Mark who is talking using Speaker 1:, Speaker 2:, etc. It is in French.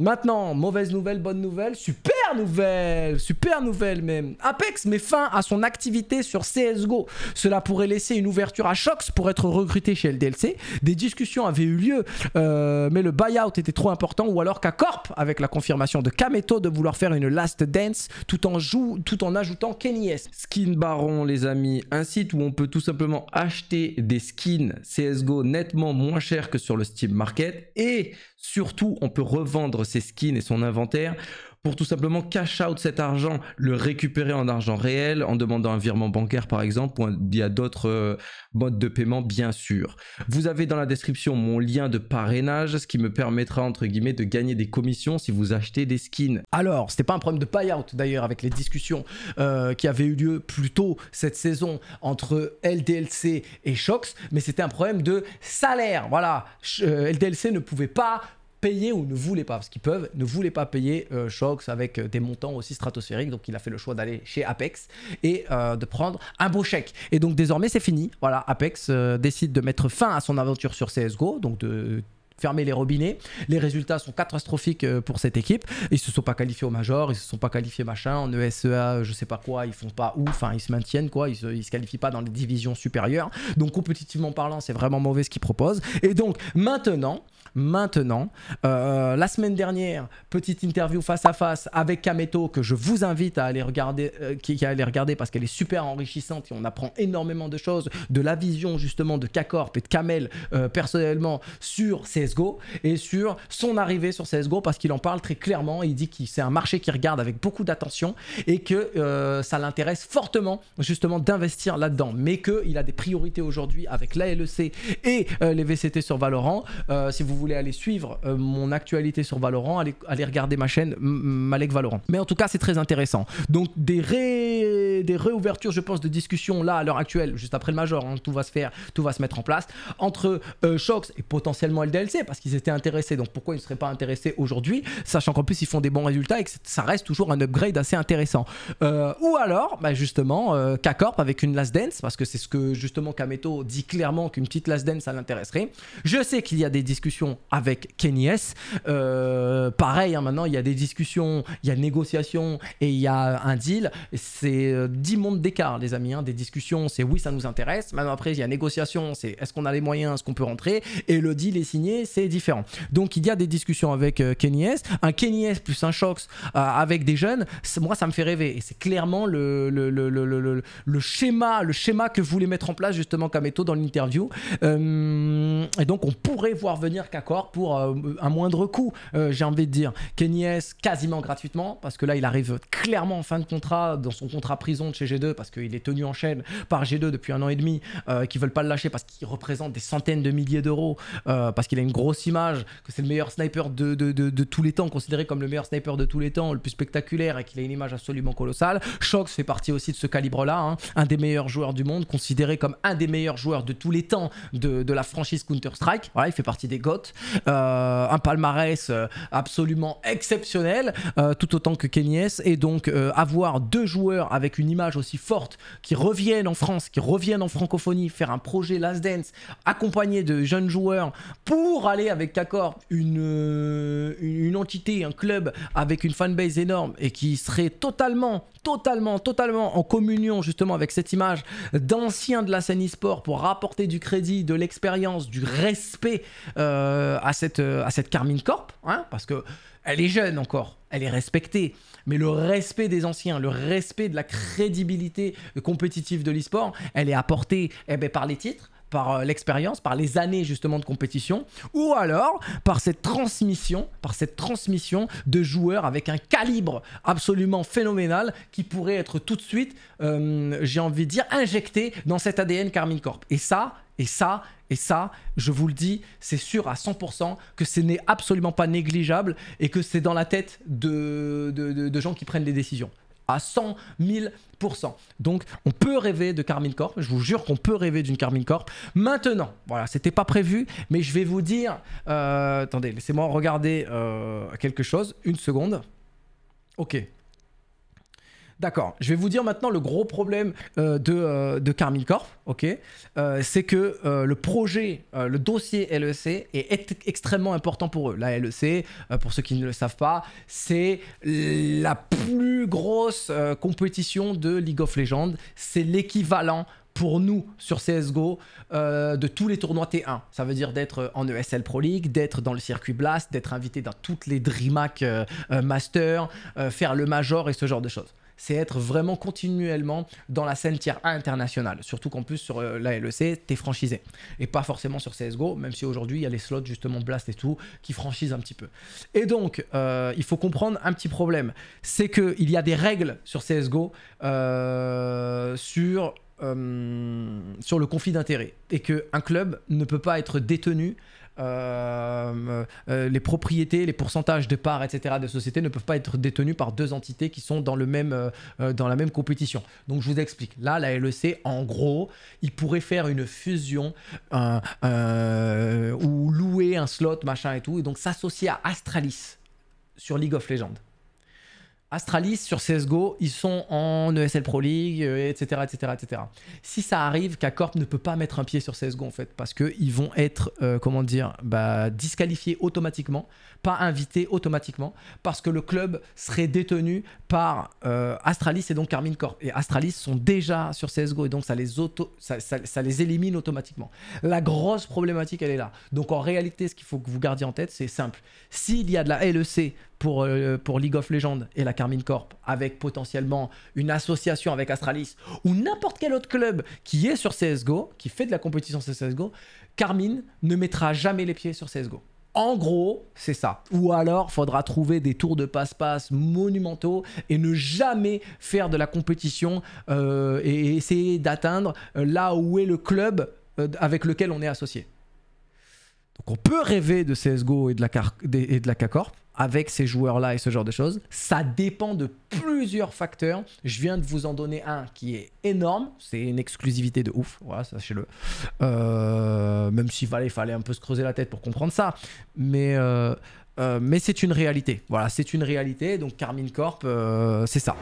Speaker 1: Maintenant, mauvaise nouvelle, bonne nouvelle, super Super nouvelle, super nouvelle même. Apex met fin à son activité sur CSGO. Cela pourrait laisser une ouverture à Shox pour être recruté chez LDLC. Des discussions avaient eu lieu, euh, mais le buyout était trop important. Ou alors qu'à Corp, avec la confirmation de Kameto de vouloir faire une Last Dance tout en, tout en ajoutant Kenny S. Skin Baron, les amis, un site où on peut tout simplement acheter des skins CSGO nettement moins cher que sur le Steam Market. Et surtout, on peut revendre ses skins et son inventaire pour tout simplement cash out cet argent, le récupérer en argent réel, en demandant un virement bancaire par exemple, ou il y a d'autres euh, modes de paiement bien sûr. Vous avez dans la description mon lien de parrainage, ce qui me permettra entre guillemets de gagner des commissions si vous achetez des skins. Alors, c'était pas un problème de payout d'ailleurs avec les discussions euh, qui avaient eu lieu plus tôt cette saison entre LDLC et Shox, mais c'était un problème de salaire. Voilà, euh, LDLC ne pouvait pas payer ou ne voulait pas, parce qu'ils peuvent, ne voulait pas payer euh, Shox avec euh, des montants aussi stratosphériques. Donc il a fait le choix d'aller chez Apex et euh, de prendre un beau chèque. Et donc désormais c'est fini. Voilà, Apex décide de mettre fin à son aventure sur CSGO, donc de fermer les robinets. Les résultats sont catastrophiques euh, pour cette équipe. Ils se sont pas qualifiés au major, ils se sont pas qualifiés machin en ESEA, euh, je sais pas quoi, ils font pas ouf, enfin ils se maintiennent quoi, ils se, ils se qualifient pas dans les divisions supérieures. Donc compétitivement parlant, c'est vraiment mauvais ce qu'ils proposent. Et donc maintenant, maintenant, euh, la semaine dernière, petite interview face à face avec Kameto que je vous invite à aller regarder, qui, à regarder parce qu'elle est super enrichissante et on apprend énormément de choses de la vision justement de Kakorp et de Kamel personnellement sur ces CSGO et sur son arrivée sur CSGO parce qu'il en parle très clairement. Il dit que c'est un marché qu'il regarde avec beaucoup d'attention et que euh, ça l'intéresse fortement justement d'investir là-dedans, mais qu'il a des priorités aujourd'hui avec la LEC et euh, les VCT sur Valorant. Euh, si vous voulez aller suivre mon actualité sur Valorant, allez, regarder ma chaîne Malek Valorant. Mais en tout cas, c'est très intéressant. Donc des, des réouvertures, je pense, de discussion là à l'heure actuelle, juste après le Major, hein, tout va se faire, tout va se mettre en place entre Shox et potentiellement LDLC parce qu'ils étaient intéressés. Donc pourquoi ils ne seraient pas intéressés aujourd'hui, sachant qu'en plus ils font des bons résultats et que ça reste toujours un upgrade assez intéressant. Euh, ou alors, bah, justement, euh, K-Corp avec une last dance, parce que c'est ce que justement Kameto dit clairement qu'une petite last dance ça l'intéresserait. Je sais qu'il y a des discussions avec Kenny S. Euh, pareil, hein, maintenant il y a des discussions, il y a négociations et il y a un deal. C'est 10 euh, mondes d'écart, les amis. Hein. Des discussions, c'est oui, ça nous intéresse. maintenant après, il y a négociation, c'est est-ce qu'on a les moyens, est-ce qu'on peut rentrer. Et le deal est signé c'est différent. Donc il y a des discussions avec euh, Kenny S. Un Kenny S plus un Shox euh, avec des jeunes, moi ça me fait rêver. Et c'est clairement le, le, schéma, le schéma que voulait mettre en place justement Kameto dans l'interview. Euh, et donc on pourrait voir venir Kakor pour un moindre coût, j'ai envie de dire. S quasiment gratuitement, parce que là il arrive clairement en fin de contrat, dans son contrat prison de chez G2, parce qu'il est tenu en chaîne par G2 depuis un an et demi, qui veulent pas le lâcher parce qu'il représente des centaines de milliers d'euros, parce qu'il a une grosse image, que c'est le meilleur sniper de, tous les temps, considéré comme le meilleur sniper de tous les temps, le plus spectaculaire et qu'il a une image absolument colossale. Shox fait partie aussi de ce calibre-là, hein. un des meilleurs joueurs du monde, considéré comme un des meilleurs joueurs de tous les temps de, la franchise Counter-Strike. il fait partie des GOAT. Euh, un palmarès euh, absolument exceptionnel, euh, tout autant que Kenyes. Et donc, avoir deux joueurs avec une image aussi forte qui reviennent en France, qui reviennent en francophonie, faire un projet Last Dance accompagné de jeunes joueurs pour aller avec Kakor euh, une, une entité, un club avec une fanbase énorme et qui serait totalement, totalement, totalement en communion justement avec cette image d'ancien de la scène e-sport pour rapporter du crédit, de l'expérience, du respect euh, à, cette, euh, à cette Carmine Corp, hein, parce que elle est jeune encore, elle est respectée, mais le respect des anciens, le respect de la crédibilité compétitive de l'e-sport, elle est apportée eh ben, par les titres, par euh, l'expérience, par les années justement de compétition, ou alors par cette transmission, par cette transmission de joueurs avec un calibre absolument phénoménal qui pourrait être tout de suite, euh, j'ai envie de dire, injecté dans cet ADN Carmine Corp. Et ça, et ça, et ça, je vous le dis, c'est sûr à 100% que ce n'est absolument pas négligeable et que c'est dans la tête de, de gens qui prennent les décisions à 100 000 donc on peut rêver de Carmine Corp, je vous jure qu'on peut rêver d'une Carmine Corp. Maintenant, voilà, c'était pas prévu, mais je vais vous dire, euh, attendez, laissez-moi regarder euh, quelque chose, une seconde. Ok, D'accord. Je vais vous dire maintenant le gros problème euh, de, euh, de Corp, ok euh, C'est que le projet, le dossier LEC est, extrêmement important pour eux. La LEC, pour ceux qui ne le savent pas, c'est la plus grosse compétition de League of Legends. C'est l'équivalent pour nous sur CSGO de tous les tournois T1. Ça veut dire d'être en ESL Pro League, d'être dans le circuit Blast, d'être invité dans toutes les DreamHack Masters, faire le Major et ce genre de choses c'est être vraiment continuellement dans la scène tier internationale. Surtout qu'en plus, sur euh, la LEC, t'es franchisé. Et pas forcément sur CSGO, même si aujourd'hui, il y a les slots, justement, Blast et tout, qui franchissent un petit peu. Et donc, euh, il faut comprendre un petit problème. C'est qu'il y a des règles sur CSGO, euh, sur, sur le conflit d'intérêts Et qu'un club ne peut pas être détenu euh, euh, les propriétés, les pourcentages de parts, etc. de sociétés ne peuvent pas être détenus par deux entités qui sont dans, le même, euh, dans la même compétition. Donc je vous explique. Là, la LEC, en gros, il pourrait faire une fusion ou louer un slot, machin et tout, et donc s'associer à Astralis sur League of Legends. Astralis sur CSGO, ils sont en ESL Pro League, etc. etc., etc. Si ça arrive, qu'Acorp ne peut pas mettre un pied sur CSGO en fait, parce qu'ils vont être, euh, comment dire, bah, disqualifiés automatiquement, pas invités automatiquement, parce que le club serait détenu par euh, Astralis et donc Carmine Corp. Et Astralis sont déjà sur CSGO et donc ça les, auto ça les élimine automatiquement. La grosse problématique, elle est là. Donc en réalité, ce qu'il faut que vous gardiez en tête, c'est simple. S'il y a de la LEC euh, pour, League of Legends et la Carmine Corp, avec potentiellement une association avec Astralis ou n'importe quel autre club qui est sur CSGO, qui fait de la compétition sur CSGO, Carmine ne mettra jamais les pieds sur CSGO. En gros, c'est ça. Ou alors, faudra trouver des tours de passe-passe monumentaux et ne jamais faire de la compétition euh, et essayer d'atteindre euh, là où est le club avec lequel on est associé. Donc on peut rêver de CSGO et de la, et de la K-Corp, avec ces joueurs-là et ce genre de choses. Ça dépend de plusieurs facteurs. Je viens de vous en donner un qui est énorme. C'est une exclusivité de ouf. Voilà, sachez-le. Euh, même s'il fallait, fallait un peu se creuser la tête pour comprendre ça. Mais, euh, euh, mais c'est une réalité. Voilà, c'est une réalité. Donc Carmine Corp, c'est ça.